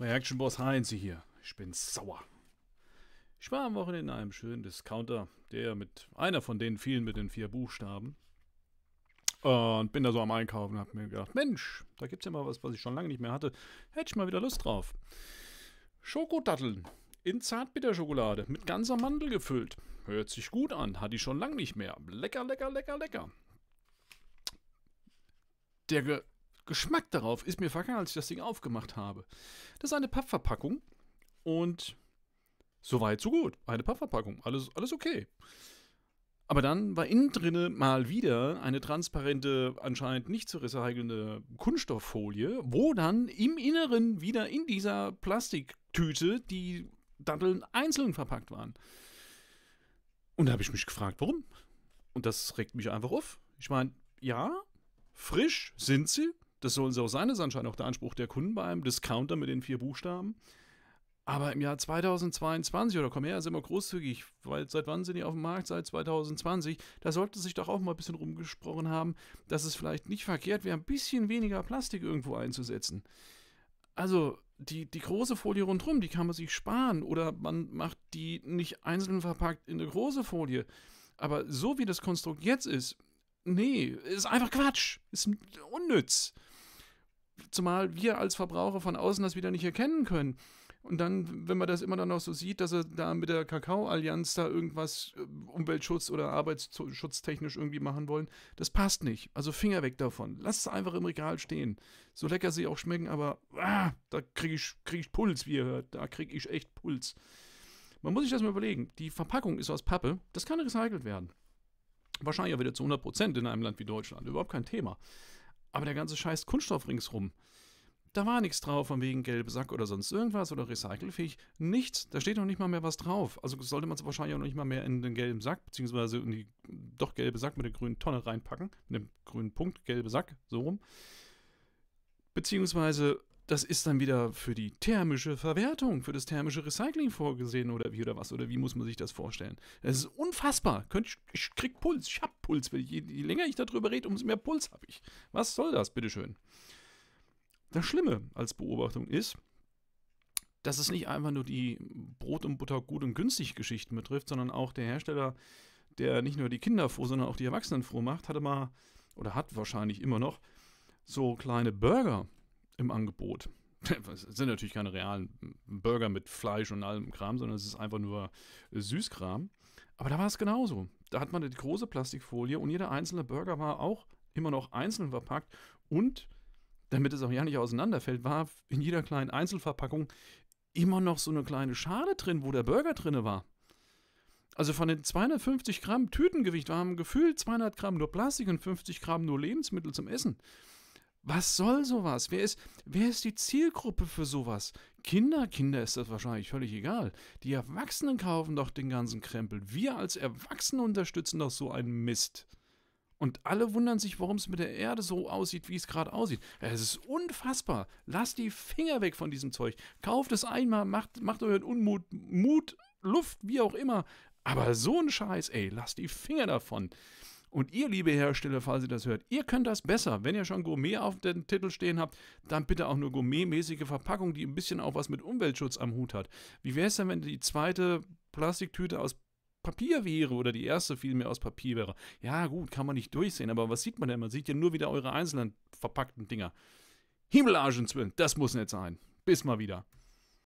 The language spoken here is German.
Reaction Boss Heinz hier. Ich bin sauer. Ich war am Wochenende in einem schönen Discounter, der mit einer von den vielen mit den vier Buchstaben. Und bin da so am Einkaufen und hab mir gedacht, Mensch, da gibt's ja mal was, was ich schon lange nicht mehr hatte. Hätte ich mal wieder Lust drauf. Schokodatteln in Zartbitterschokolade mit ganzer Mandel gefüllt. Hört sich gut an, hatte ich schon lange nicht mehr. Lecker, lecker, lecker, lecker. Der Geschmack darauf ist mir vergangen, als ich das Ding aufgemacht habe. Das ist eine Pappverpackung und so weit, so gut. Eine Pappverpackung, alles, alles okay. Aber dann war innen drinne mal wieder eine transparente, anscheinend nicht zu recycelnde Kunststofffolie, wo dann im Inneren wieder in dieser Plastiktüte die Datteln einzeln verpackt waren. Und da habe ich mich gefragt, warum? Und das regt mich einfach auf. Ich meine, ja, frisch sind sie, das sollen sie auch sein, das ist anscheinend auch der Anspruch der Kunden bei einem Discounter mit den vier Buchstaben. Aber im Jahr 2022, oder komm her, sind wir großzügig, weil seit wann sind die auf dem Markt? Seit 2020. Da sollte sich doch auch mal ein bisschen rumgesprochen haben, dass es vielleicht nicht verkehrt wäre, ein bisschen weniger Plastik irgendwo einzusetzen. Also, die, die große Folie rundherum, die kann man sich sparen. Oder man macht die nicht einzeln verpackt in eine große Folie. Aber so wie das Konstrukt jetzt ist, nee, ist einfach Quatsch. Ist unnütz zumal wir als Verbraucher von außen das wieder nicht erkennen können. Und dann, wenn man das immer dann noch so sieht, dass er da mit der Kakao-Allianz da irgendwas äh, Umweltschutz oder Arbeitsschutztechnisch irgendwie machen wollen, das passt nicht. Also Finger weg davon. Lass es einfach im Regal stehen. So lecker sie auch schmecken, aber ah, da kriege ich, krieg ich Puls, wie ihr hört. Da kriege ich echt Puls. Man muss sich das mal überlegen. Die Verpackung ist aus Pappe. Das kann recycelt werden. Wahrscheinlich auch wieder zu 100% Prozent in einem Land wie Deutschland. Überhaupt kein Thema. Aber der ganze scheiß Kunststoff ringsrum, da war nichts drauf, von wegen gelbe Sack oder sonst irgendwas oder recycelfähig. Nichts. Da steht noch nicht mal mehr was drauf. Also sollte man es wahrscheinlich auch noch nicht mal mehr in den gelben Sack, beziehungsweise in die doch gelbe Sack mit der grünen Tonne reinpacken. Mit dem grünen Punkt, gelbe Sack, so rum. Beziehungsweise das ist dann wieder für die thermische Verwertung, für das thermische Recycling vorgesehen oder wie oder was oder wie muss man sich das vorstellen? Es ist unfassbar. ich krieg Puls, ich hab Puls. Je, je länger ich darüber rede, umso mehr Puls habe ich. Was soll das, bitteschön? Das Schlimme als Beobachtung ist, dass es nicht einfach nur die Brot- und Butter gut und günstig Geschichten betrifft, sondern auch der Hersteller, der nicht nur die Kinder froh, sondern auch die Erwachsenen froh macht, hatte mal oder hat wahrscheinlich immer noch so kleine Burger im Angebot. Das sind natürlich keine realen Burger mit Fleisch und allem Kram, sondern es ist einfach nur Süßkram. Aber da war es genauso. Da hat man die große Plastikfolie und jeder einzelne Burger war auch immer noch einzeln verpackt und damit es auch ja nicht auseinanderfällt, war in jeder kleinen Einzelverpackung immer noch so eine kleine Schale drin, wo der Burger drin war. Also von den 250 Gramm Tütengewicht waren gefühlt 200 Gramm nur Plastik und 50 Gramm nur Lebensmittel zum Essen. Was soll sowas? Wer ist, wer ist die Zielgruppe für sowas? Kinder, Kinder ist das wahrscheinlich völlig egal. Die Erwachsenen kaufen doch den ganzen Krempel. Wir als Erwachsene unterstützen doch so einen Mist. Und alle wundern sich, warum es mit der Erde so aussieht, wie es gerade aussieht. Es ist unfassbar. Lasst die Finger weg von diesem Zeug. Kauft es einmal, macht, macht euren Unmut, Mut, Luft, wie auch immer. Aber so ein Scheiß, ey, lasst die Finger davon. Und ihr, liebe Hersteller, falls ihr das hört, ihr könnt das besser. Wenn ihr schon Gourmet auf dem Titel stehen habt, dann bitte auch nur gourmetmäßige Verpackung, die ein bisschen auch was mit Umweltschutz am Hut hat. Wie wäre es denn, wenn die zweite Plastiktüte aus Papier wäre oder die erste vielmehr aus Papier wäre? Ja, gut, kann man nicht durchsehen, aber was sieht man denn? Man sieht ja nur wieder eure einzelnen verpackten Dinger. Himmel, das muss nicht sein. Bis mal wieder.